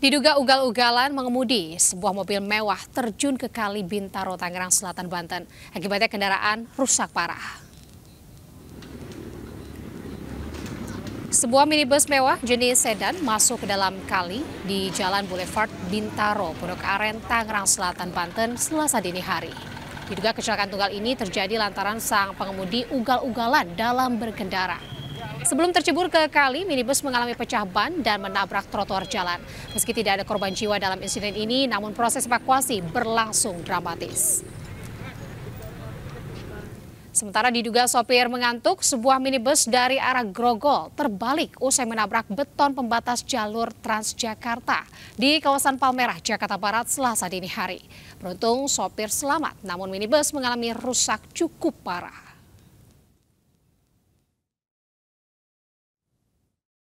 Diduga ugal-ugalan mengemudi, sebuah mobil mewah terjun ke Kali Bintaro, Tangerang Selatan, Banten. Akibatnya kendaraan rusak parah. Sebuah minibus mewah jenis sedan masuk ke dalam kali di Jalan Boulevard Bintaro, Pondok Aren, Tangerang Selatan, Banten, selasa dini hari. Diduga kecelakaan tunggal ini terjadi lantaran sang pengemudi ugal-ugalan dalam berkendara. Sebelum tercebur ke kali, minibus mengalami pecah ban dan menabrak trotoar jalan. Meski tidak ada korban jiwa dalam insiden ini, namun proses evakuasi berlangsung dramatis. Sementara diduga sopir mengantuk, sebuah minibus dari arah Grogol terbalik usai menabrak beton pembatas jalur Transjakarta di kawasan Palmerah, Jakarta Barat selasa dini hari. Beruntung sopir selamat, namun minibus mengalami rusak cukup parah.